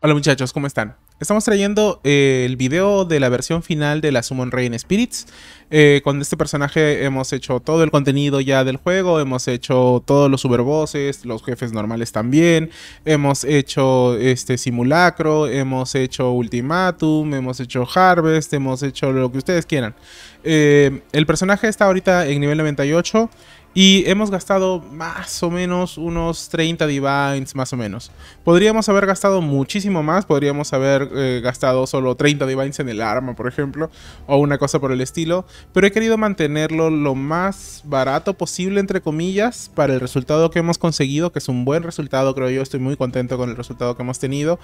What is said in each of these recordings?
Hola muchachos, ¿cómo están? Estamos trayendo eh, el video de la versión final de la Summon Rain Spirits. Eh, con este personaje hemos hecho todo el contenido ya del juego, hemos hecho todos los superbosses, los jefes normales también, hemos hecho este simulacro, hemos hecho ultimatum, hemos hecho harvest, hemos hecho lo que ustedes quieran. Eh, el personaje está ahorita en nivel 98. Y hemos gastado más o menos unos 30 divines, más o menos. Podríamos haber gastado muchísimo más, podríamos haber eh, gastado solo 30 divines en el arma, por ejemplo, o una cosa por el estilo. Pero he querido mantenerlo lo más barato posible, entre comillas, para el resultado que hemos conseguido, que es un buen resultado, creo yo. Estoy muy contento con el resultado que hemos tenido.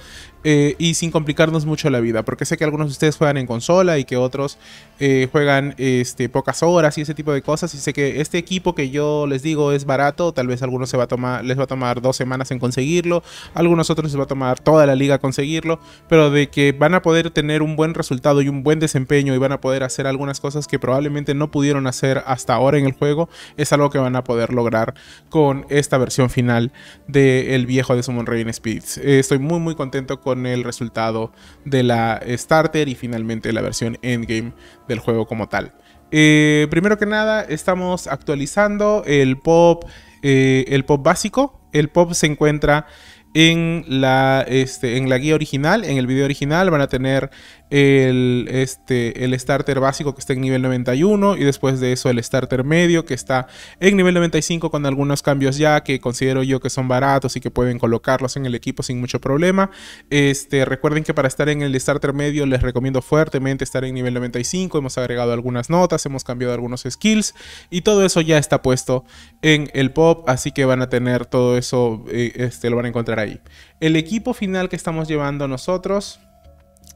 Eh, y sin complicarnos mucho la vida, porque sé que algunos de ustedes juegan en consola y que otros eh, juegan este, pocas horas y ese tipo de cosas. Y sé que este equipo que yo les digo es barato, tal vez algunos se va a tomar, les va a tomar dos semanas en conseguirlo, algunos otros les va a tomar toda la liga conseguirlo, pero de que van a poder tener un buen resultado y un buen desempeño y van a poder hacer algunas cosas que probablemente no pudieron hacer hasta ahora en el juego, es algo que van a poder lograr con esta versión final del viejo de Summon Raven Speeds. Eh, estoy muy muy contento con el resultado de la Starter y finalmente la versión Endgame del juego como tal. Eh, primero que nada, estamos actualizando el pop, eh, el pop básico. El pop se encuentra en la, este, en la guía original, en el video original, van a tener el, este, el starter básico que está en nivel 91 y después de eso el starter medio que está en nivel 95 con algunos cambios ya que considero yo que son baratos y que pueden colocarlos en el equipo sin mucho problema. Este, recuerden que para estar en el starter medio les recomiendo fuertemente estar en nivel 95, hemos agregado algunas notas, hemos cambiado algunos skills y todo eso ya está puesto en el pop, así que van a tener todo eso, eh, este, lo van a encontrar ahí. El equipo final que estamos llevando nosotros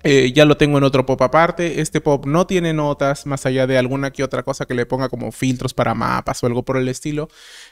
eh, ya lo tengo en otro pop aparte. Este pop no tiene notas, más allá de alguna que otra cosa que le ponga como filtros para mapas o algo por el estilo.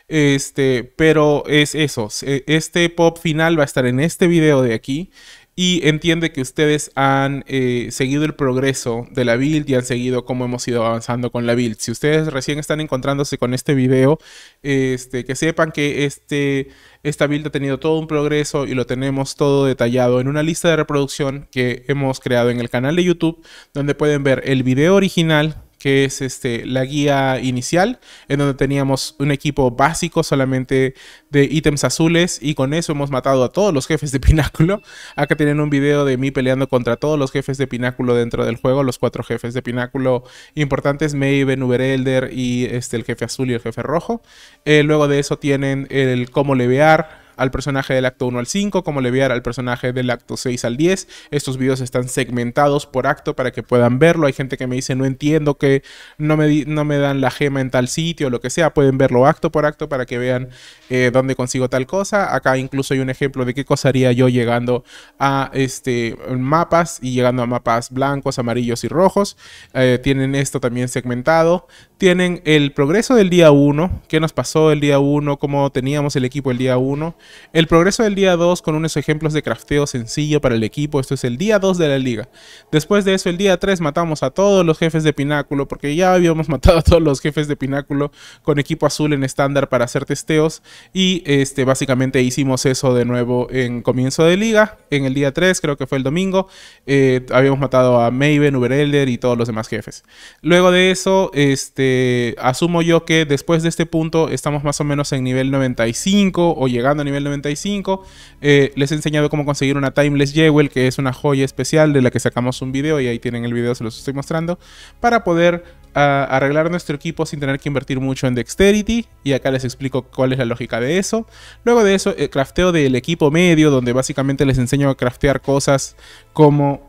Este, pero es eso. Este pop final va a estar en este video de aquí y entiende que ustedes han eh, seguido el progreso de la build y han seguido cómo hemos ido avanzando con la build. Si ustedes recién están encontrándose con este video, este, que sepan que este, esta build ha tenido todo un progreso y lo tenemos todo detallado en una lista de reproducción que hemos creado en el canal de YouTube, donde pueden ver el video original que es este, la guía inicial, en donde teníamos un equipo básico solamente de ítems azules y con eso hemos matado a todos los jefes de Pináculo. Acá tienen un video de mí peleando contra todos los jefes de Pináculo dentro del juego, los cuatro jefes de Pináculo importantes, Maven, elder y este, el jefe azul y el jefe rojo. Eh, luego de eso tienen el cómo levear, al personaje del acto 1 al 5, como le leviar al personaje del acto 6 al 10. Estos videos están segmentados por acto para que puedan verlo. Hay gente que me dice no entiendo que no me, no me dan la gema en tal sitio, o lo que sea. Pueden verlo acto por acto para que vean eh, dónde consigo tal cosa. Acá incluso hay un ejemplo de qué cosa haría yo llegando a este, mapas y llegando a mapas blancos, amarillos y rojos. Eh, tienen esto también segmentado. Tienen el progreso del día 1, qué nos pasó el día 1, cómo teníamos el equipo el día 1, el progreso del día 2 con unos ejemplos de crafteo sencillo para el equipo, esto es el día 2 de la liga. Después de eso el día 3 matamos a todos los jefes de pináculo, porque ya habíamos matado a todos los jefes de pináculo con equipo azul en estándar para hacer testeos. Y este, básicamente hicimos eso de nuevo en comienzo de liga, en el día 3 creo que fue el domingo, eh, habíamos matado a Maven, Elder y todos los demás jefes. Luego de eso, este, asumo yo que después de este punto estamos más o menos en nivel 95 o llegando a nivel 95. Eh, les he enseñado cómo conseguir una Timeless Jewel, que es una joya especial de la que sacamos un video y ahí tienen el video, se los estoy mostrando, para poder ah, arreglar nuestro equipo sin tener que invertir mucho en Dexterity. Y acá les explico cuál es la lógica de eso. Luego de eso, el eh, crafteo del equipo medio, donde básicamente les enseño a craftear cosas como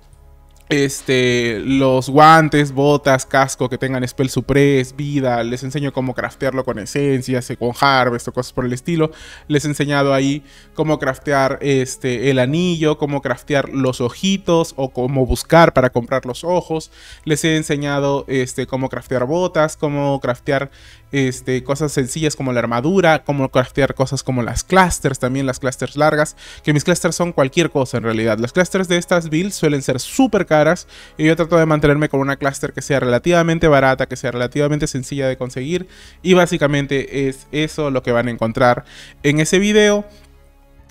este, los guantes, botas, casco que tengan Spell Suppress, vida, les enseño cómo craftearlo con esencias, eh, con harvest o cosas por el estilo. Les he enseñado ahí cómo craftear este, el anillo, cómo craftear los ojitos o cómo buscar para comprar los ojos. Les he enseñado este, cómo craftear botas, cómo craftear este, cosas sencillas como la armadura, como craftear cosas como las clusters, también las clusters largas, que mis clusters son cualquier cosa en realidad. los clusters de estas builds suelen ser súper caras y yo trato de mantenerme con una cluster que sea relativamente barata, que sea relativamente sencilla de conseguir y básicamente es eso lo que van a encontrar en ese video.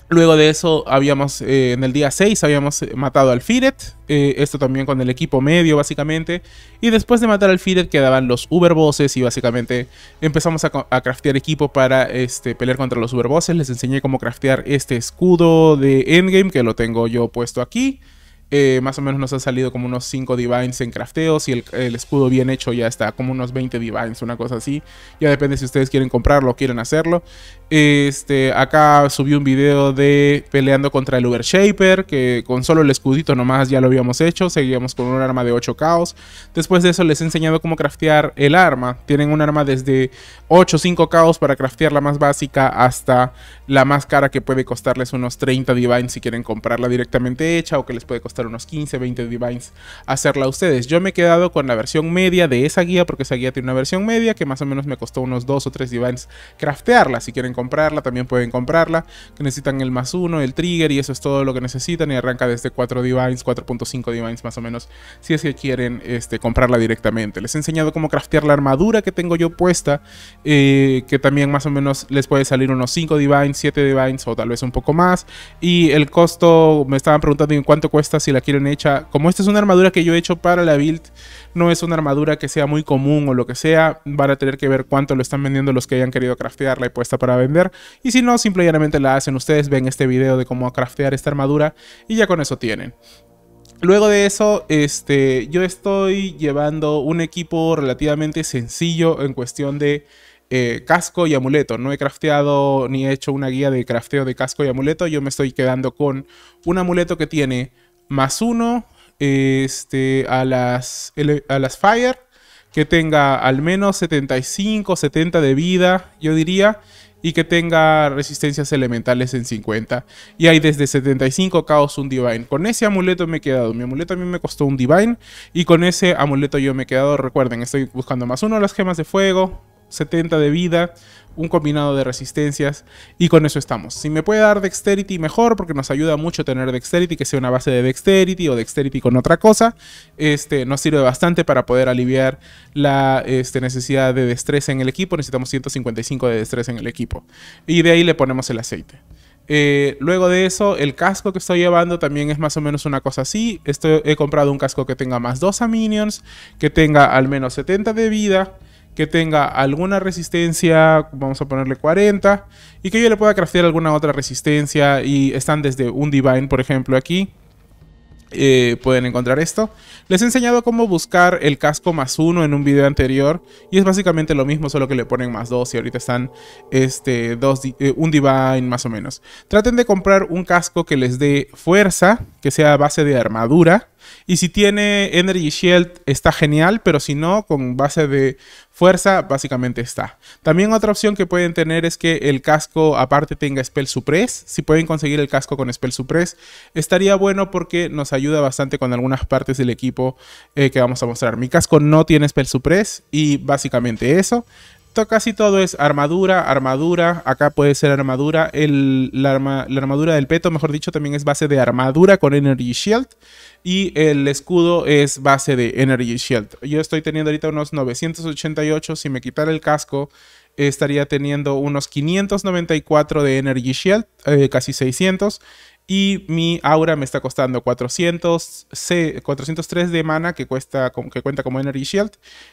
Luego de eso, habíamos eh, en el día 6 habíamos eh, matado al Firet, eh, esto también con el equipo medio básicamente, y después de matar al Firet quedaban los Uber Bosses y básicamente empezamos a, craftear equipo para este, pelear contra los Uber Bosses, les enseñé cómo craftear este escudo de Endgame que lo tengo yo puesto aquí, eh, más o menos nos han salido como unos 5 divines en crafteos y el, escudo bien hecho ya está como unos 20 divines, una cosa así. Ya depende si ustedes quieren comprarlo o quieren hacerlo. Este, acá subí un video de peleando contra el Uber Shaper, que con solo el escudito nomás ya lo habíamos hecho. Seguíamos con un arma de 8 caos. Después de eso les he enseñado cómo craftear el arma. Tienen un arma desde 8 5 caos para craftear la más básica hasta la más cara que puede costarles unos 30 divines si quieren comprarla directamente hecha o que les puede costar unos 15, 20 Divines hacerla ustedes. Yo me he quedado con la versión media de esa guía porque esa guía tiene una versión media que más o menos me costó unos 2 o 3 Divines craftearla. Si quieren comprarla, también pueden comprarla. Que necesitan el más uno el trigger y eso es todo lo que necesitan y arranca desde 4 Divines, 4.5 Divines más o menos, si es que quieren este, comprarla directamente. Les he enseñado cómo craftear la armadura que tengo yo puesta, eh, que también más o menos les puede salir unos 5 Divines, 7 Divines o tal vez un poco más. Y el costo, me estaban preguntando en cuánto cuesta si la quieren hecha. Como esta es una armadura que yo he hecho para la build, no es una armadura que sea muy común o lo que sea. Van a tener que ver cuánto lo están vendiendo los que hayan querido craftearla y puesta para vender. Y si no, simplemente la hacen. Ustedes ven este video de cómo craftear esta armadura y ya con eso tienen. Luego de eso, este, yo estoy llevando un equipo relativamente sencillo en cuestión de eh, casco y amuleto. No he crafteado ni he hecho una guía de crafteo de casco y amuleto. Yo me estoy quedando con un amuleto que tiene más uno este, a, las, a las Fire, que tenga al menos 75, 70 de vida, yo diría, y que tenga resistencias elementales en 50. Y hay desde 75 caos un Divine. Con ese amuleto me he quedado. Mi amuleto a mí me costó un Divine, y con ese amuleto yo me he quedado. Recuerden, estoy buscando más uno las gemas de fuego, 70 de vida un combinado de resistencias y con eso estamos. Si me puede dar dexterity mejor porque nos ayuda mucho tener dexterity que sea una base de dexterity o dexterity con otra cosa, este nos sirve bastante para poder aliviar la este, necesidad de destreza en el equipo, necesitamos 155 de destreza en el equipo y de ahí le ponemos el aceite. Eh, luego de eso, el casco que estoy llevando también es más o menos una cosa así. he comprado un casco que tenga más 2 a minions, que tenga al menos 70 de vida, que tenga alguna resistencia, vamos a ponerle 40, y que yo le pueda craftear alguna otra resistencia y están desde un Divine, por ejemplo, aquí. Eh, pueden encontrar esto. Les he enseñado cómo buscar el casco más uno en un video anterior y es básicamente lo mismo, solo que le ponen más dos y ahorita están este, dos, eh, un divine más o menos. Traten de comprar un casco que les dé fuerza, que sea base de armadura y si tiene Energy Shield está genial, pero si no, con base de fuerza básicamente está. También otra opción que pueden tener es que el casco aparte tenga Spell Suppress. Si pueden conseguir el casco con Spell Suppress, estaría bueno porque nos ayuda bastante con algunas partes del equipo eh, que vamos a mostrar. Mi casco no tiene Spell Suppress y básicamente eso esto casi todo es armadura, armadura, acá puede ser armadura, el, la, armadura del peto, mejor dicho, también es base de armadura con Energy Shield y el escudo es base de Energy Shield. Yo estoy teniendo ahorita unos 988, si me quitara el casco estaría teniendo unos 594 de Energy Shield, eh, casi 600, y mi aura me está costando 403 de mana que, cuesta, que cuenta como Energy Shield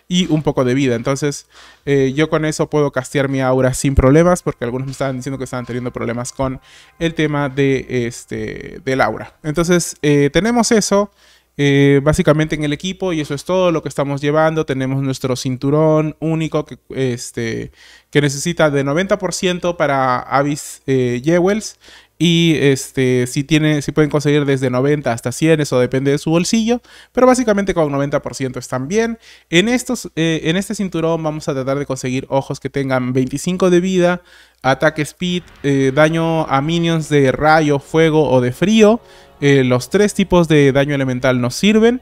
y un poco de vida. Entonces eh, yo con eso puedo castear mi aura sin problemas porque algunos me estaban diciendo que estaban teniendo problemas con el tema de, este, del aura. Entonces eh, tenemos eso. Eh, básicamente en el equipo y eso es todo lo que estamos llevando. Tenemos nuestro cinturón único que, este, que necesita de 90% para Avis Jewels y este, si, tiene, si pueden conseguir desde 90 hasta 100, eso depende de su bolsillo. Pero básicamente con 90% están bien. En, estos, eh, en este cinturón vamos a tratar de conseguir ojos que tengan 25 de vida, ataque speed, eh, daño a minions de rayo, fuego o de frío. Eh, los tres tipos de daño elemental nos sirven.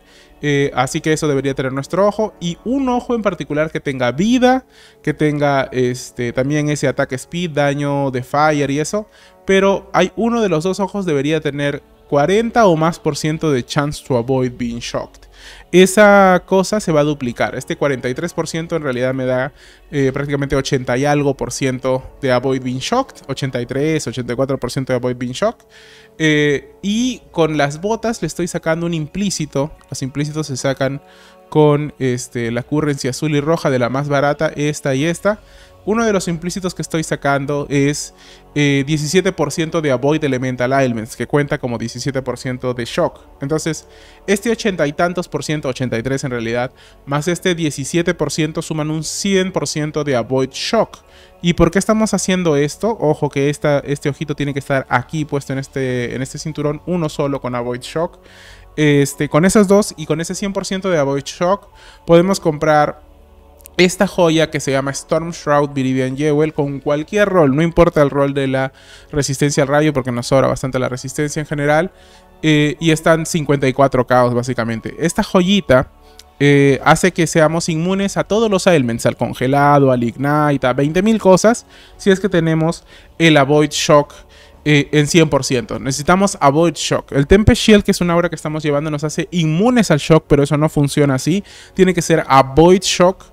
así que eso debería tener nuestro ojo. Y un ojo en particular que tenga vida, que tenga este, también ese ataque speed, daño de fire y eso pero hay uno de los dos ojos debería tener 40 o más por ciento de chance to avoid being shocked. Esa cosa se va a duplicar. Este 43% en realidad me da eh, prácticamente 80 y algo por ciento de avoid being shocked. 83, 84% de avoid being shocked. Eh, y con las botas le estoy sacando un implícito. Los implícitos se sacan con este, la currencia azul y roja de la más barata, esta y esta uno de los implícitos que estoy sacando es 17% eh, de Avoid Elemental Elements, que cuenta como 17% de Shock. Entonces, este 80 y tantos por ciento, 83 en realidad, más este 17% suman un 100% de Avoid Shock. ¿Y por qué estamos haciendo esto? Ojo que este ojito tiene que estar aquí puesto en este, en este cinturón, uno solo con Avoid Shock. Este, con esas dos y con ese 100% de Avoid Shock podemos comprar esta joya que se llama Storm Shroud Viridian Jewel con cualquier rol, no importa el rol de la resistencia al rayo, porque nos sobra bastante la resistencia en general. Eh, y están 54 caos básicamente. Esta joyita eh, hace que seamos inmunes a todos los ailments, al congelado, al ignite, a 20.000 cosas, si es que tenemos el avoid shock. Eh, en 100%. Necesitamos Avoid Shock. El Tempest Shield, que es una obra que estamos llevando, nos hace inmunes al shock, pero eso no funciona así. Tiene que ser Avoid Shock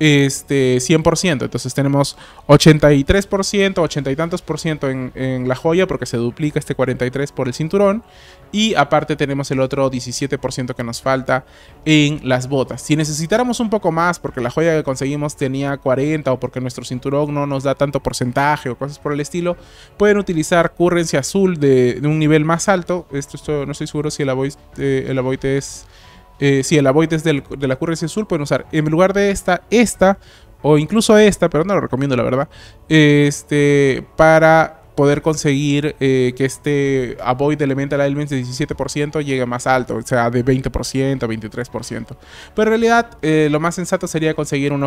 este, 100%. Entonces tenemos 83%, 80 y tantos por ciento en, la joya porque se duplica este 43 por el cinturón. Y aparte tenemos el otro 17% que nos falta en las botas. Si necesitáramos un poco más porque la joya que conseguimos tenía 40 o porque nuestro cinturón no nos da tanto porcentaje o cosas por el estilo, pueden utilizar currency azul de, un nivel más alto. Esto, no estoy seguro si el avoid, eh, el es eh, si el avoid es de la currency azul, pueden usar en lugar de esta, esta o incluso esta, pero no lo recomiendo la verdad, este, para poder conseguir eh, que este Avoid Elemental Elements de 17% llegue más alto, o sea, de 20%, 23%. Pero en realidad eh, lo más sensato sería conseguir un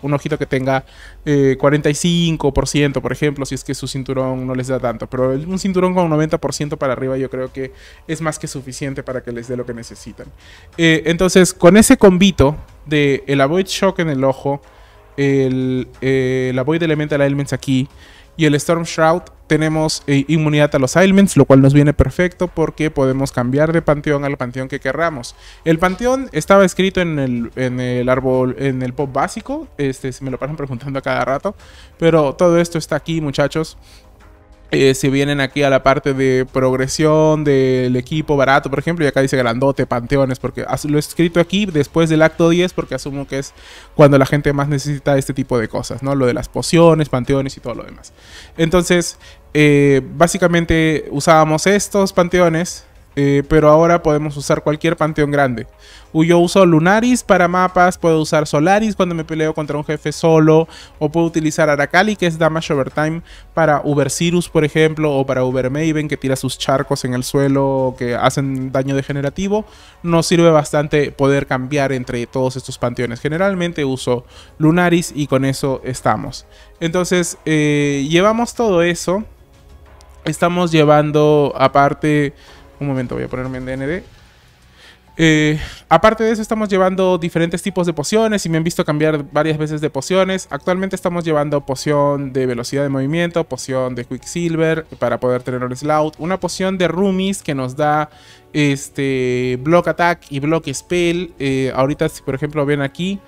un ojito que tenga 45%, eh, por ejemplo, si es que su cinturón no les da tanto. Pero un cinturón con un 90% para arriba yo creo que es más que suficiente para que les dé lo que necesitan. entonces, con ese convito de el Avoid Shock en el ojo, el, el Avoid Elemental Elements aquí, y el Storm Shroud tenemos eh, inmunidad a los ailments, lo cual nos viene perfecto porque podemos cambiar de panteón al panteón que querramos. El panteón estaba escrito en el, en el árbol, en el pop básico, este, se me lo pasan preguntando a cada rato, pero todo esto está aquí muchachos. Eh, se vienen aquí a la parte de progresión del equipo barato, por ejemplo, y acá dice grandote, panteones, porque lo he escrito aquí después del acto 10, porque asumo que es cuando la gente más necesita este tipo de cosas, ¿no? Lo de las pociones, panteones y todo lo demás. Entonces, eh, básicamente usábamos estos panteones eh, pero ahora podemos usar cualquier panteón grande. Yo uso Lunaris para mapas, puedo usar Solaris cuando me peleo contra un jefe solo, o puedo utilizar Arakali, que es Damage Overtime, para Uber Cirrus, por ejemplo, o para Uber Maven, que tira sus charcos en el suelo que hacen daño degenerativo. Nos sirve bastante poder cambiar entre todos estos panteones. Generalmente uso Lunaris y con eso estamos. Entonces, eh, llevamos todo eso. Estamos llevando aparte un momento, voy a ponerme en DND. Eh, aparte de eso, estamos llevando diferentes tipos de pociones y me han visto cambiar varias veces de pociones. Actualmente estamos llevando poción de velocidad de movimiento, poción de Quicksilver para poder tener un Slout, una poción de Rumis que nos da este Block Attack y Block Spell. Eh, ahorita, si por ejemplo ven aquí,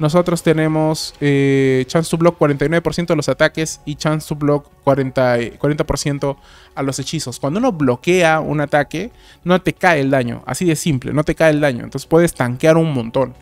nosotros tenemos eh, Chance to Block 49% a los ataques y Chance to Block 40%, 40 a los hechizos. Cuando uno bloquea un ataque, no te cae el daño. Así de simple, no te cae el daño. Entonces puedes tanquear un montón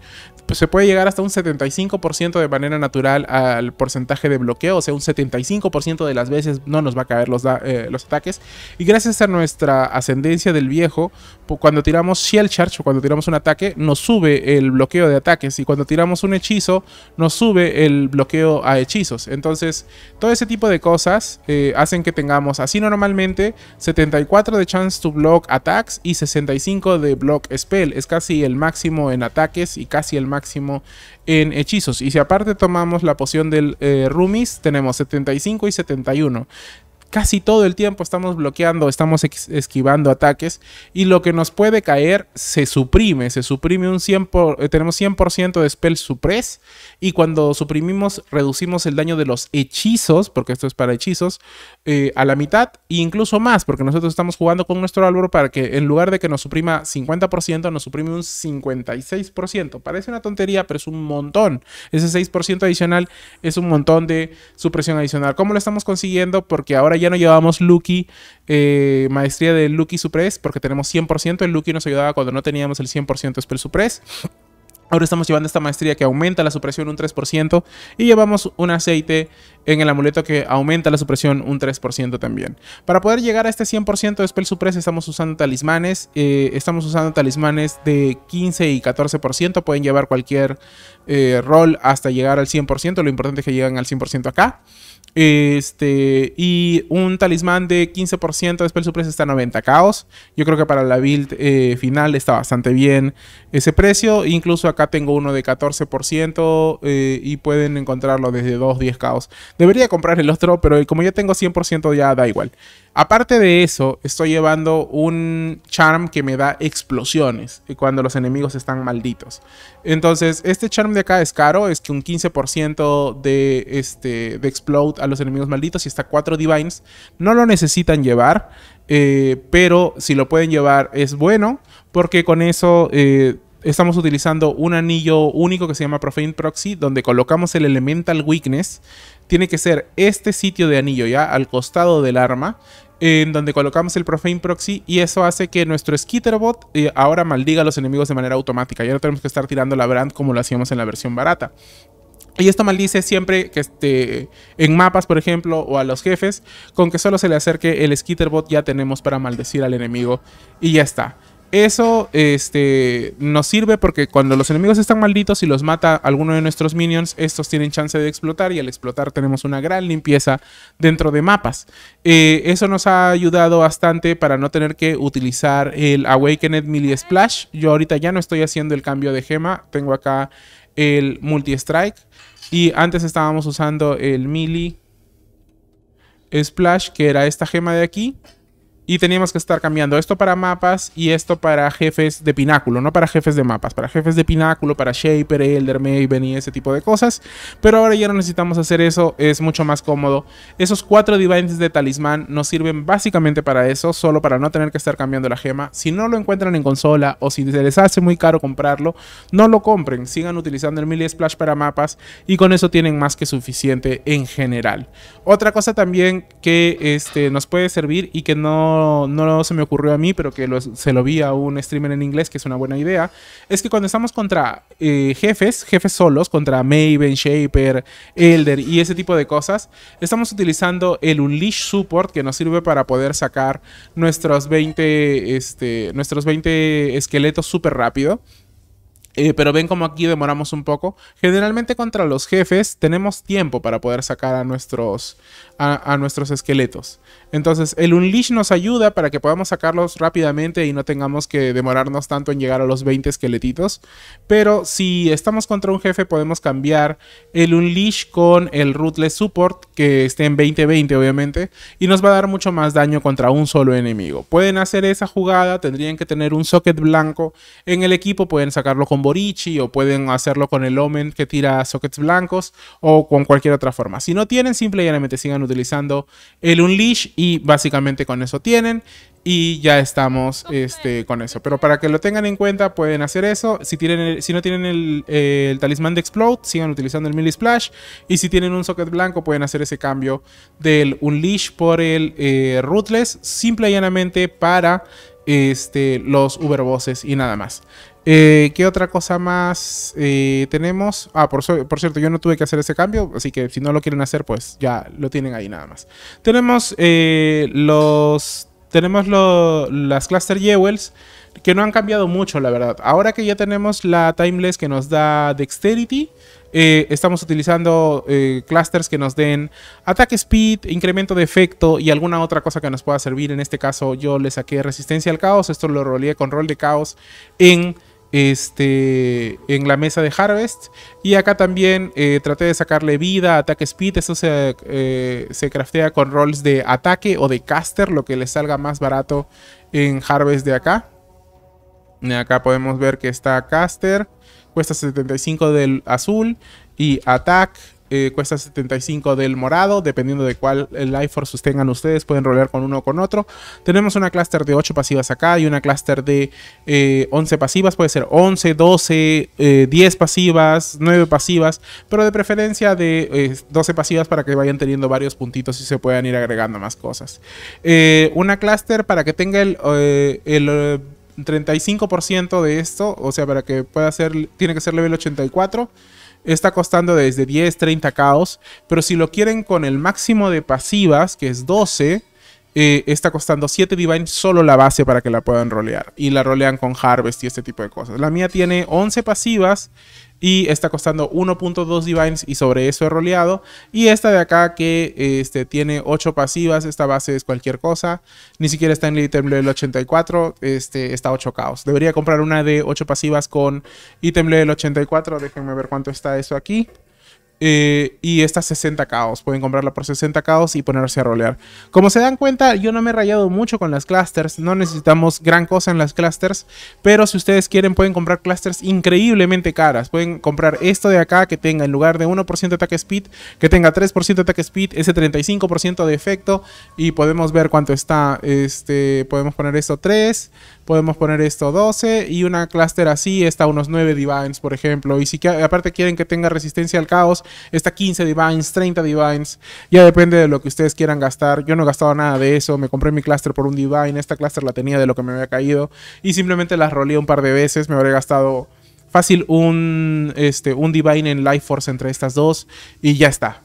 se puede llegar hasta un 75% de manera natural al porcentaje de bloqueo, o sea, un 75% de las veces no nos va a caer los, eh, los ataques. Y gracias a nuestra ascendencia del viejo, cuando tiramos Shell Charge o cuando tiramos un ataque, nos sube el bloqueo de ataques. Y cuando tiramos un hechizo, nos sube el bloqueo a hechizos. Entonces, todo ese tipo de cosas eh, hacen que tengamos así normalmente 74 de chance to block attacks y 65 de block spell. Es casi el máximo en ataques y casi el máximo máximo en hechizos. Y si aparte tomamos la poción del eh, Rumis, tenemos 75 y 71 casi todo el tiempo estamos bloqueando, estamos esquivando ataques y lo que nos puede caer se suprime, se suprime un 100%, eh, tenemos 100% de spell suppress y cuando suprimimos reducimos el daño de los hechizos, porque esto es para hechizos, eh, a la mitad e incluso más, porque nosotros estamos jugando con nuestro árbol para que en lugar de que nos suprima 50%, nos suprime un 56%. Parece una tontería, pero es un montón. Ese 6% adicional es un montón de supresión adicional. ¿Cómo lo estamos consiguiendo? Porque ahora ya no llevamos Lucky, eh, maestría de Lucky Suppress, porque tenemos 100%. El Lucky nos ayudaba cuando no teníamos el 100% Spell Suppress. Ahora estamos llevando esta maestría que aumenta la supresión un 3% y llevamos un aceite en el amuleto que aumenta la supresión un 3% también. Para poder llegar a este 100% de spell suppress estamos usando talismanes. Eh, estamos usando talismanes de 15 y 14%. Pueden llevar cualquier eh, rol hasta llegar al 100%. Lo importante es que lleguen al 100% acá. Este, y un talismán de 15% de su precio está a 90 caos. Yo creo que para la build eh, final está bastante bien ese precio. Incluso acá tengo uno de 14% eh, y pueden encontrarlo desde 2, 10 caos. Debería comprar el otro, pero como ya tengo 100% ya da igual. Aparte de eso, estoy llevando un charm que me da explosiones cuando los enemigos están malditos. Entonces, este charm de acá es caro, es que un 15% de, este, de explode a los enemigos malditos y hasta 4 divines. No lo necesitan llevar, eh, pero si lo pueden llevar es bueno porque con eso... Eh, estamos utilizando un anillo único que se llama Profane Proxy, donde colocamos el Elemental Weakness. Tiene que ser este sitio de anillo ya, al costado del arma en donde colocamos el profane proxy y eso hace que nuestro skitterbot eh, ahora maldiga a los enemigos de manera automática. Ya no tenemos que estar tirando la brand como lo hacíamos en la versión barata. Y esto maldice siempre que esté en mapas, por ejemplo, o a los jefes, con que solo se le acerque el skitterbot ya tenemos para maldecir al enemigo y ya está. Eso este, nos sirve porque cuando los enemigos están malditos y los mata alguno de nuestros minions, estos tienen chance de explotar y al explotar tenemos una gran limpieza dentro de mapas. Eh, eso nos ha ayudado bastante para no tener que utilizar el Awakened Melee Splash. Yo ahorita ya no estoy haciendo el cambio de gema, tengo acá el Multi Strike y antes estábamos usando el Melee Splash que era esta gema de aquí y teníamos que estar cambiando esto para mapas y esto para jefes de pináculo, no para jefes de mapas, para jefes de pináculo, para Shaper, Elder Maven y ese tipo de cosas. Pero ahora ya no necesitamos hacer eso, es mucho más cómodo. Esos cuatro divines de talismán nos sirven básicamente para eso, solo para no tener que estar cambiando la gema. Si no lo encuentran en consola o si se les hace muy caro comprarlo, no lo compren, sigan utilizando el Melee Splash para mapas y con eso tienen más que suficiente en general. Otra cosa también que este, nos puede servir y que no no, se me ocurrió a mí, pero que se lo vi a un streamer en inglés, que es una buena idea, es que cuando estamos contra eh, jefes, jefes solos, contra Maven, Shaper, Elder y ese tipo de cosas, estamos utilizando el Unleash Support que nos sirve para poder sacar nuestros 20, este, nuestros 20 esqueletos súper rápido. Eh, pero ven como aquí demoramos un poco. Generalmente contra los jefes tenemos tiempo para poder sacar a nuestros, a, nuestros esqueletos. Entonces, el Unleash nos ayuda para que podamos sacarlos rápidamente y no tengamos que demorarnos tanto en llegar a los 20 esqueletitos. Pero si estamos contra un jefe, podemos cambiar el Unleash con el Ruthless Support, que esté en 20-20 obviamente, y nos va a dar mucho más daño contra un solo enemigo. Pueden hacer esa jugada, tendrían que tener un socket blanco en el equipo, pueden sacarlo con Borichi o pueden hacerlo con el Omen que tira sockets blancos o con cualquier otra forma. Si no tienen, simple y llanamente sigan utilizando el Unleash y básicamente con eso tienen y ya estamos este, con eso. Pero para que lo tengan en cuenta pueden hacer eso. Si, tienen si no tienen eh, el, talismán de Explode, sigan utilizando el Mili Splash. Y si tienen un socket blanco pueden hacer ese cambio del Unleash por el eh, Rootless simple y llanamente para este, los Uberbosses y nada más. Eh, ¿Qué otra cosa más eh, tenemos? Ah, por, cierto, yo no tuve que hacer ese cambio, así que si no lo quieren hacer, pues ya lo tienen ahí nada más. Tenemos eh, los. Tenemos las cluster jewels que no han cambiado mucho, la verdad. Ahora que ya tenemos la timeless que nos da dexterity, estamos utilizando clusters que nos den ataque speed, incremento de efecto y alguna otra cosa que nos pueda servir. En este caso yo le saqué resistencia al caos, esto lo roleé con rol de caos en este, en la mesa de Harvest. Y acá también eh, traté de sacarle vida, ataque speed. Eso se, eh, se craftea con rolls de ataque o de caster, lo que le salga más barato en Harvest de acá. acá podemos ver que está caster, cuesta 75 del azul y ataque eh, cuesta 75 del morado, dependiendo de cuál Life Force tengan ustedes, pueden rolear con uno o con otro. Tenemos una clúster de 8 pasivas acá y una clúster de 11 eh, pasivas, puede ser 11, 12, 10 pasivas, 9 pasivas, pero de preferencia de 12 eh, pasivas para que vayan teniendo varios puntitos y se puedan ir agregando más cosas. una clúster para que tenga el... el 35% de esto, o sea, para que pueda ser, tiene que ser level 84 Está costando desde 10, 30 caos. Pero si lo quieren con el máximo de pasivas, que es 12, eh, está costando 7 Divine solo la base para que la puedan rolear. Y la rolean con Harvest y este tipo de cosas. La mía tiene 11 pasivas y está costando 1.2 divines y sobre eso he roleado. Y esta de acá que este, tiene 8 pasivas, esta base es cualquier cosa, ni siquiera está en el ítem level 84, este, está 8 caos. Debería comprar una de 8 pasivas con item level 84, déjenme ver cuánto está eso aquí. Eh, y estas 60 caos. Pueden comprarla por 60 caos y ponerse a rolear. Como se dan cuenta, yo no me he rayado mucho con las clusters. No necesitamos gran cosa en las clusters. Pero si ustedes quieren, pueden comprar clusters increíblemente caras. Pueden comprar esto de acá que tenga en lugar de 1% de ataque speed, que tenga 3% de ataque speed, ese 35% de efecto. Y podemos ver cuánto está. Este, podemos poner esto 3 podemos poner esto 12 y una cluster así está unos 9 divines, por ejemplo. Y si aparte quieren que tenga resistencia al caos, está 15 divines, 30 divines. Ya depende de lo que ustedes quieran gastar. Yo no he gastado nada de eso, me compré mi cluster por un divine, esta cluster la tenía de lo que me había caído y simplemente la rolé un par de veces, me habré gastado fácil un, este, un divine en life force entre estas dos y ya está.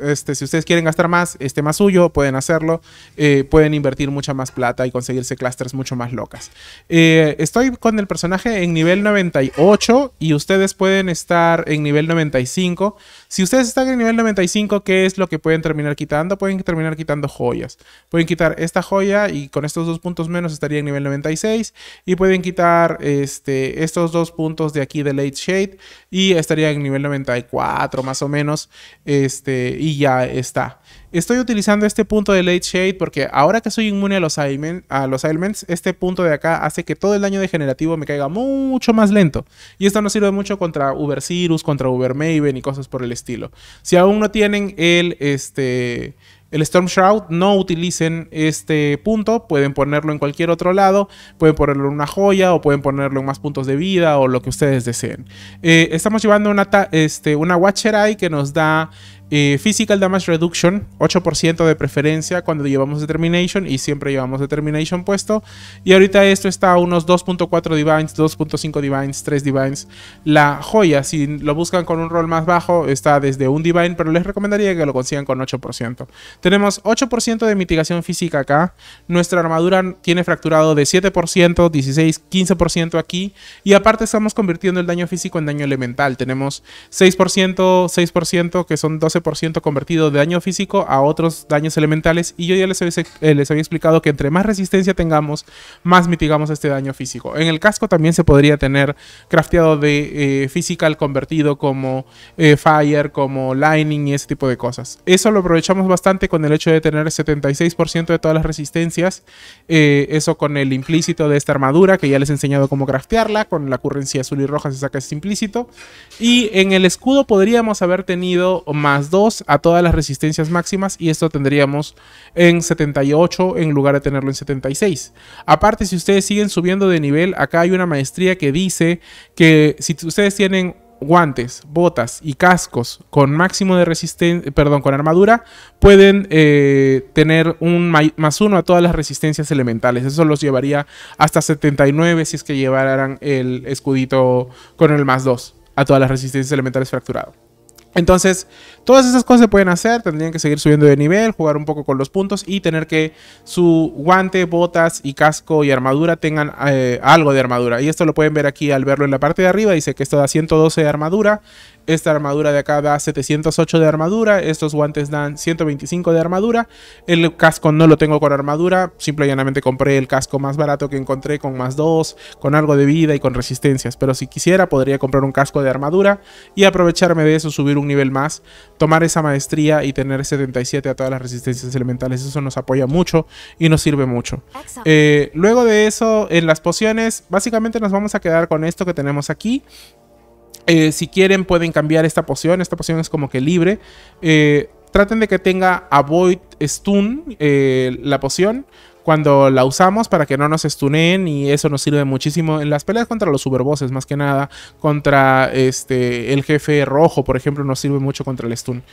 Este, si ustedes quieren gastar más, este más suyo, pueden hacerlo. Eh, pueden invertir mucha más plata y conseguirse clusters mucho más locas. Eh, estoy con el personaje en nivel 98 y ustedes pueden estar en nivel 95. Si ustedes están en nivel 95, ¿qué es lo que pueden terminar quitando? Pueden terminar quitando joyas. Pueden quitar esta joya y con estos dos puntos menos estaría en nivel 96. Y pueden quitar este, estos dos puntos de aquí de Late Shade y estaría en nivel 94 más o menos. Este, este, y ya está. Estoy utilizando este punto de Late Shade porque ahora que soy inmune a los, a los ailments, este punto de acá hace que todo el daño degenerativo me caiga mucho más lento. Y esto nos sirve mucho contra Uber Cirrus, contra Uber Maven y cosas por el estilo. Si aún no tienen el, este, el Storm Shroud, no utilicen este punto, pueden ponerlo en cualquier otro lado, pueden ponerlo en una joya o pueden ponerlo en más puntos de vida o lo que ustedes deseen. Eh, estamos llevando una, este, una Watcher Eye que nos da eh, physical Damage Reduction, 8% de preferencia cuando llevamos Determination y siempre llevamos Determination puesto. Y ahorita esto está a unos 2.4 Divines, 2.5 Divines, 3 Divines. La joya, si lo buscan con un rol más bajo, está desde un Divine, pero les recomendaría que lo consigan con 8%. Tenemos 8% de mitigación física acá. Nuestra armadura tiene fracturado de 7%, 16, 15% aquí. Y aparte estamos convirtiendo el daño físico en daño elemental. Tenemos 6%, 6% que son 12 por ciento convertido de daño físico a otros daños elementales y yo ya les había, les había explicado que entre más resistencia tengamos, más mitigamos este daño físico. En el casco también se podría tener crafteado de eh, physical convertido como eh, fire, como lightning y ese tipo de cosas. Eso lo aprovechamos bastante con el hecho de tener 76% de todas las resistencias, eh, eso con el implícito de esta armadura que ya les he enseñado cómo craftearla, con la currencia azul y roja se saca ese implícito y en el escudo podríamos haber tenido más a todas las resistencias máximas y esto tendríamos en 78 en lugar de tenerlo en 76. Aparte, si ustedes siguen subiendo de nivel, acá hay una maestría que dice que si ustedes tienen guantes, botas y cascos con máximo de resistencia, perdón, con armadura, pueden eh, tener un más uno a todas las resistencias elementales. Eso los llevaría hasta 79 si es que llevaran el escudito con el más 2 a todas las resistencias elementales fracturado. Entonces, todas esas cosas se pueden hacer, tendrían que seguir subiendo de nivel, jugar un poco con los puntos y tener que su guante, botas y casco y armadura tengan eh, algo de armadura. Y esto lo pueden ver aquí al verlo en la parte de arriba, dice que esto da 112 de armadura, esta armadura de acá da 708 de armadura. Estos guantes dan 125 de armadura. El casco no lo tengo con armadura. Simple y llanamente compré el casco más barato que encontré con más 2, con algo de vida y con resistencias. Pero si quisiera podría comprar un casco de armadura y aprovecharme de eso, subir un nivel más, tomar esa maestría y tener 77 a todas las resistencias elementales. Eso nos apoya mucho y nos sirve mucho. Eh, luego de eso, en las pociones, básicamente nos vamos a quedar con esto que tenemos aquí. Eh, si quieren pueden cambiar esta poción, esta poción es como que libre. Eh, traten de que tenga Avoid Stun eh, la poción cuando la usamos para que no nos stuneen y eso nos sirve muchísimo en las peleas contra los superbosses más que nada contra este el jefe rojo por ejemplo nos sirve mucho contra el stun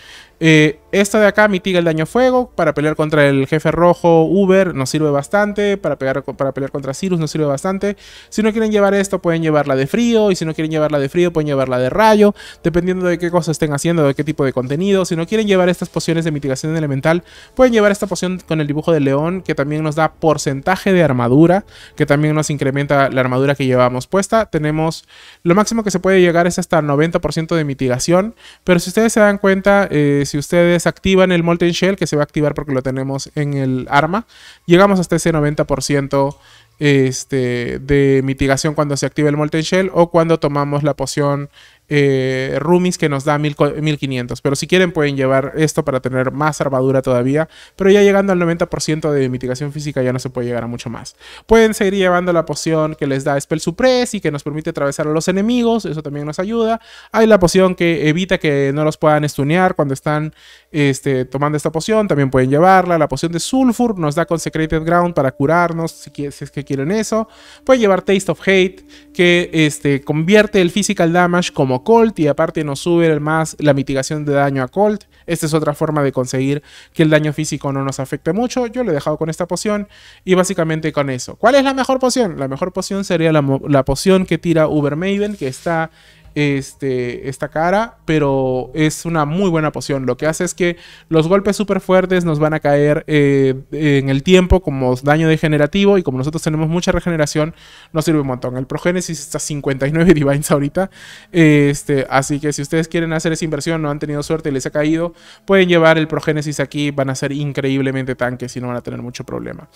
eh, esta de acá mitiga el daño fuego. Para pelear contra el jefe rojo Uber nos sirve bastante. Para, pegar, para pelear contra Cirrus nos sirve bastante. Si no quieren llevar esto, pueden llevarla de frío. Y si no quieren llevarla de frío, pueden llevarla de rayo. Dependiendo de qué cosas estén haciendo, de qué tipo de contenido. Si no quieren llevar estas pociones de mitigación elemental, pueden llevar esta poción con el dibujo de león. Que también nos da porcentaje de armadura. Que también nos incrementa la armadura que llevamos puesta. Tenemos lo máximo que se puede llegar es hasta 90% de mitigación. Pero si ustedes se dan cuenta, eh, si ustedes activan el Molten Shell, que se va a activar porque lo tenemos en el arma, llegamos hasta ese 90% este, de mitigación cuando se activa el Molten Shell o cuando tomamos la poción eh, que nos da 1500. Pero si quieren pueden llevar esto para tener más armadura todavía. Pero ya llegando al 90% de mitigación física ya no se puede llegar a mucho más. Pueden seguir llevando la poción que les da Spell Suppress y que nos permite atravesar a los enemigos. Eso también nos ayuda. Hay la poción que evita que no los puedan estunear cuando están este, tomando esta poción. También pueden llevarla. La poción de Sulfur nos da Consecrated Ground para curarnos si, es que quieren eso. Pueden llevar Taste of Hate que este, convierte el physical damage como Colt y aparte nos sube más la mitigación de daño a Colt. Esta es otra forma de conseguir que el daño físico no nos afecte mucho. Yo lo he dejado con esta poción y básicamente con eso. ¿Cuál es la mejor poción? La mejor poción sería la, la poción que tira Uber Maiden que está este, esta cara, pero es una muy buena poción. Lo que hace es que los golpes súper fuertes nos van a caer eh, en el tiempo como daño degenerativo y como nosotros tenemos mucha regeneración, nos sirve un montón. El Progénesis está 59 Divines ahorita, este, así que si ustedes quieren hacer esa inversión, no han tenido suerte y les ha caído, pueden llevar el Progénesis aquí, van a ser increíblemente tanques y no van a tener mucho problema.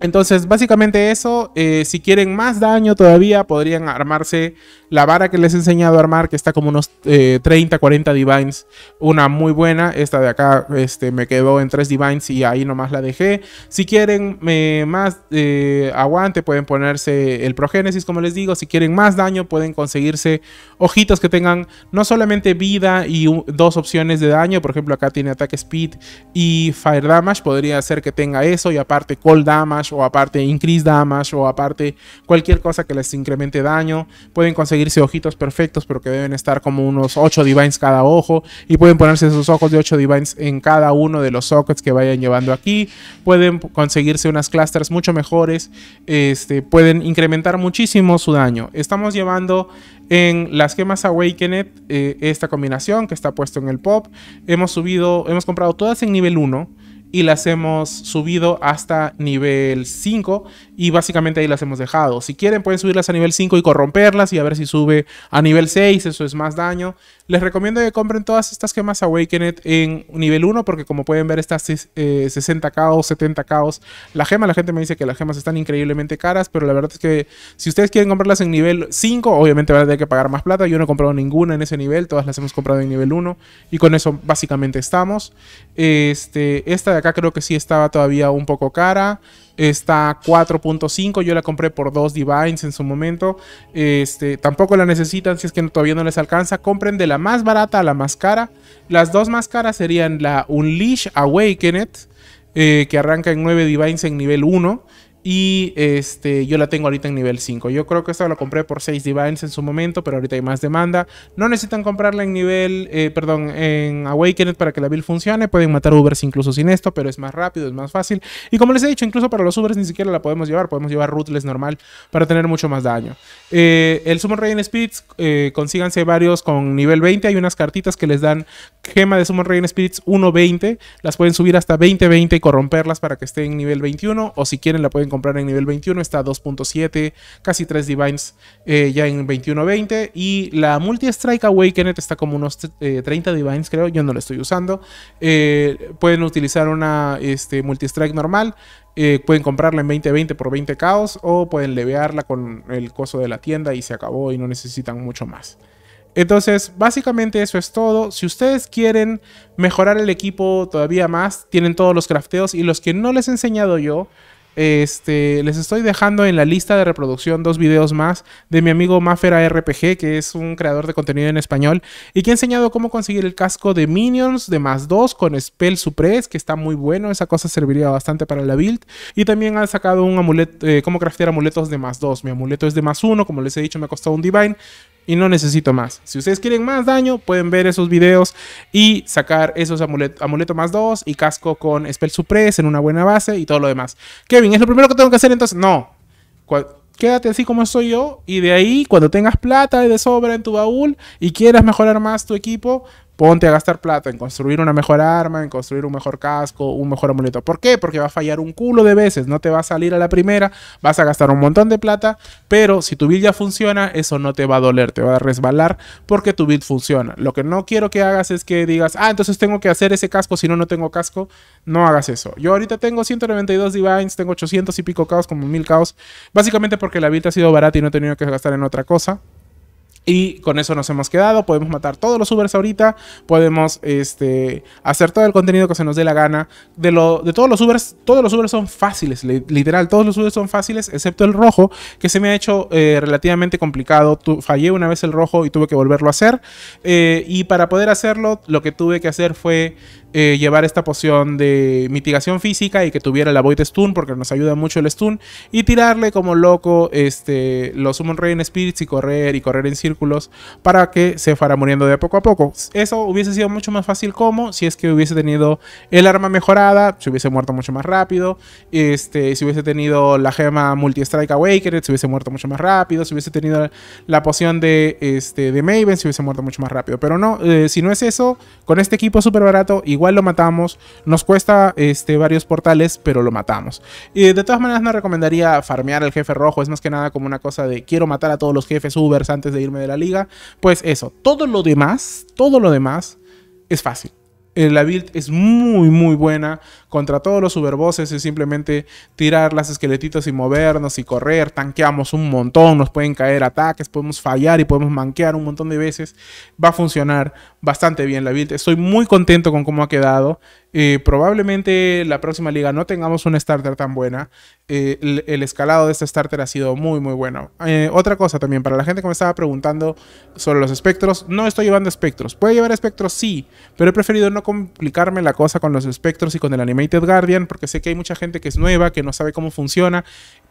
Entonces, básicamente eso. Eh, si quieren más daño todavía, podrían armarse la vara que les he enseñado a armar, que está como unos 30, eh, 40 divines. Una muy buena. Esta de acá este, me quedó en 3 divines y ahí nomás la dejé. Si quieren eh, más eh, aguante, pueden ponerse el progénesis, como les digo. Si quieren más daño, pueden conseguirse ojitos que tengan no solamente vida y dos opciones de daño. Por ejemplo, acá tiene ataque speed y fire damage. Podría ser que tenga eso y aparte cold damage o aparte increase damage o aparte cualquier cosa que les incremente daño. Pueden conseguir ojitos perfectos, pero que deben estar como unos 8 divines cada ojo. Y pueden ponerse sus ojos de 8 divines en cada uno de los sockets que vayan llevando aquí. Pueden conseguirse unas clusters mucho mejores. Este, pueden incrementar muchísimo su daño. Estamos llevando en las gemas Awakened eh, esta combinación que está puesto en el pop. Hemos subido, hemos comprado todas en nivel 1 y las hemos subido hasta nivel 5 y básicamente ahí las hemos dejado. Si quieren pueden subirlas a nivel 5 y corromperlas y a ver si sube a nivel 6, eso es más daño. Les recomiendo que compren todas estas gemas Awakened en nivel 1 porque como pueden ver estas 60k eh, o 70k, la gema, la gente me dice que las gemas están increíblemente caras, pero la verdad es que si ustedes quieren comprarlas en nivel 5, obviamente van a tener que pagar más plata. Yo no he comprado ninguna en ese nivel, todas las hemos comprado en nivel 1 y con eso básicamente estamos. Este, esta de acá creo que sí estaba todavía un poco cara. Está 4.5, yo la compré por 2 Divines en su momento. Este, tampoco la necesitan si es que todavía no les alcanza. Compren de la más barata a la más cara. Las dos más caras serían la Unleash Awakened, eh, que arranca en 9 Divines en nivel 1. Y este, yo la tengo ahorita en nivel 5. Yo creo que esta la compré por 6 Divines en su momento, pero ahorita hay más demanda. No necesitan comprarla en nivel, eh, perdón, en Awakened para que la build funcione. Pueden matar Ubers incluso sin esto, pero es más rápido, es más fácil. Y como les he dicho, incluso para los Ubers ni siquiera la podemos llevar. Podemos llevar Ruthless normal para tener mucho más daño. Eh, el Summon Rain Spirits, eh, consíganse varios con nivel 20. Hay unas cartitas que les dan gema de Summon Rain Spirits 1.20. Las pueden subir hasta 20.20 20 y corromperlas para que estén en nivel 21. O si quieren la pueden comprar en nivel 21 está 2.7, casi 3 divines eh, ya en 21-20. Y la multi strike Awakened está como unos 30 eh, divines, creo. Yo no la estoy usando. Eh, pueden utilizar una este, multi strike normal. pueden comprarla en 2020 por 20 caos o pueden levearla con el coso de la tienda y se acabó y no necesitan mucho más. Entonces, básicamente eso es todo. Si ustedes quieren mejorar el equipo todavía más, tienen todos los crafteos y los que no les he enseñado yo, este, les estoy dejando en la lista de reproducción dos videos más de mi amigo Mafera RPG, que es un creador de contenido en español y que ha enseñado cómo conseguir el casco de Minions de más 2 con Spell Suppress, que está muy bueno, esa cosa serviría bastante para la build. Y también han sacado un amuleto, eh, cómo craftear amuletos de más 2. Mi amuleto es de más 1, como les he dicho, me ha costado un Divine, y no necesito más. Si ustedes quieren más daño, pueden ver esos videos y sacar esos amuletos amuleto más 2 y casco con spell suppress en una buena base y todo lo demás. Kevin, ¿es lo primero que tengo que hacer entonces? No. quédate así como soy yo y de ahí cuando tengas plata de sobra en tu baúl y quieras mejorar más tu equipo, ponte a gastar plata en construir una mejor arma, en construir un mejor casco, un mejor amuleto. ¿Por qué? Porque va a fallar un culo de veces, no te va a salir a la primera, vas a gastar un montón de plata, pero si tu build ya funciona, eso no te va a doler, te va a resbalar porque tu build funciona. Lo que no quiero que hagas es que digas, ah, entonces tengo que hacer ese casco, si no, no tengo casco. No hagas eso. Yo ahorita tengo 192 divines, tengo 800 y pico caos, como 1000 caos, básicamente porque la build ha sido barata y no he tenido que gastar en otra cosa. Y con eso nos hemos quedado. Podemos matar todos los Ubers ahorita. Podemos este, hacer todo el contenido que se nos dé la gana. De, lo, de todos los Ubers, todos los Ubers son fáciles. Literal, todos los Ubers son fáciles, excepto el rojo, que se me ha hecho eh, relativamente complicado. fallé una vez el rojo y tuve que volverlo a hacer. Eh, y para poder hacerlo, lo que tuve que hacer fue eh, llevar esta poción de mitigación física y que tuviera la Void Stun porque nos ayuda mucho el Stun y tirarle como loco este, los Summon Rain Spirits y correr y correr en círculos para que se fuera muriendo de poco a poco. Eso hubiese sido mucho más fácil como si es que hubiese tenido el arma mejorada, se hubiese muerto mucho más rápido, este, si hubiese tenido la gema Multi-Strike Awakened, se hubiese muerto mucho más rápido, si hubiese tenido la poción de, este, de Maven, se hubiese muerto mucho más rápido. Pero no, eh, si no es eso, con este equipo súper barato, igual igual lo matamos. Nos cuesta este, varios portales, pero lo matamos. Y de todas maneras no recomendaría farmear al jefe rojo. Es más que nada como una cosa de quiero matar a todos los jefes Ubers antes de irme de la liga. Pues eso, todo lo demás, todo lo demás es fácil. Eh, la build es muy muy buena contra todos los superbosses. Es simplemente tirar las esqueletitos y movernos y correr. Tanqueamos un montón. Nos pueden caer ataques. Podemos fallar y podemos manquear un montón de veces. Va a funcionar bastante bien la build. Estoy muy contento con cómo ha quedado. Eh, probablemente la próxima liga no tengamos un starter tan buena. Eh, el, escalado de este starter ha sido muy, muy bueno. Eh, otra cosa también, para la gente que me estaba preguntando sobre los espectros, no estoy llevando espectros. Puede llevar espectros? Sí, pero he preferido no complicarme la cosa con los espectros y con el Animated Guardian, porque sé que hay mucha gente que es nueva, que no sabe cómo funciona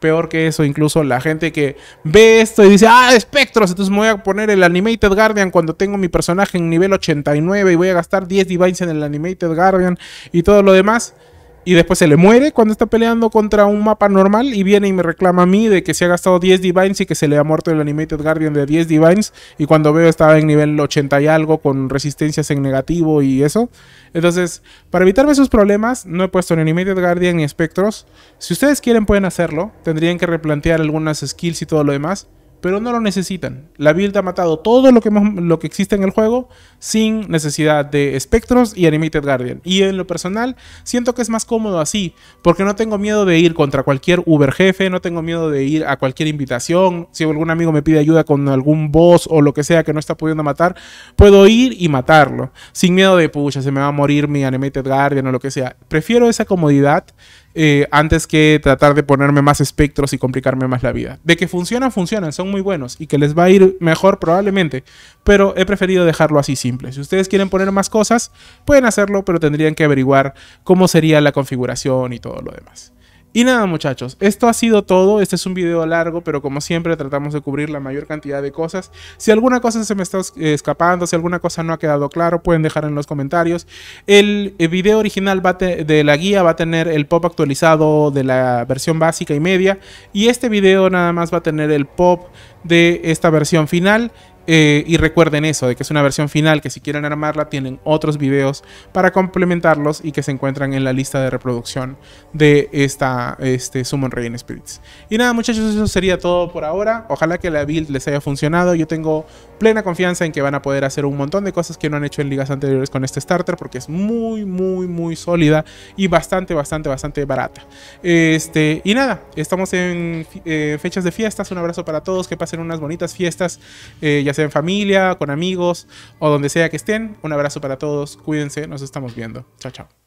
peor que eso, incluso la gente que ve esto y dice, ah, espectros, entonces me voy a poner el Animated Guardian cuando tengo mi personaje en nivel 89 y voy a gastar 10 divines en el Animated Guardian y todo lo demás. Y después se le muere cuando está peleando contra un mapa normal y viene y me reclama a mí de que se ha gastado 10 divines y que se le ha muerto el Animated Guardian de 10 divines. Y cuando veo estaba en nivel 80 y algo con resistencias en negativo y eso. Entonces, para evitarme esos problemas, no he puesto en Animated Guardian ni espectros. Si ustedes quieren pueden hacerlo. Tendrían que replantear algunas skills y todo lo demás pero no lo necesitan. La build ha matado todo lo que, lo que existe en el juego sin necesidad de espectros y Animated Guardian. Y en lo personal, siento que es más cómodo así, porque no tengo miedo de ir contra cualquier Uber jefe, no tengo miedo de ir a cualquier invitación. Si algún amigo me pide ayuda con algún boss o lo que sea que no está pudiendo matar, puedo ir y matarlo, sin miedo de, pucha, se me va a morir mi Animated Guardian o lo que sea. Prefiero esa comodidad eh, antes que tratar de ponerme más espectros y complicarme más la vida. De que funcionan, funcionan, son muy buenos y que les va a ir mejor probablemente, pero he preferido dejarlo así simple. Si ustedes quieren poner más cosas, pueden hacerlo, pero tendrían que averiguar cómo sería la configuración y todo lo demás. Y nada muchachos, esto ha sido todo, este es un video largo, pero como siempre tratamos de cubrir la mayor cantidad de cosas. Si alguna cosa se me está eh, escapando, si alguna cosa no ha quedado claro, pueden dejar en los comentarios. El eh, video original de la guía va a tener el pop actualizado de la versión básica y media, y este video nada más va a tener el pop de esta versión final. Eh, y recuerden eso, de que es una versión final, que si quieren armarla tienen otros videos para complementarlos y que se encuentran en la lista de reproducción de esta este, Summon Reign Spirits. Y nada muchachos, eso sería todo por ahora. Ojalá que la build les haya funcionado. Yo tengo plena confianza en que van a poder hacer un montón de cosas que no han hecho en ligas anteriores con este starter porque es muy, muy, muy sólida y bastante, bastante, bastante barata. Este, y nada, estamos en eh, fechas de fiestas. Un abrazo para todos, que pasen unas bonitas fiestas. Eh, ya sea en familia, con amigos o donde sea que estén. Un abrazo para todos, cuídense, nos estamos viendo. Chao, chao.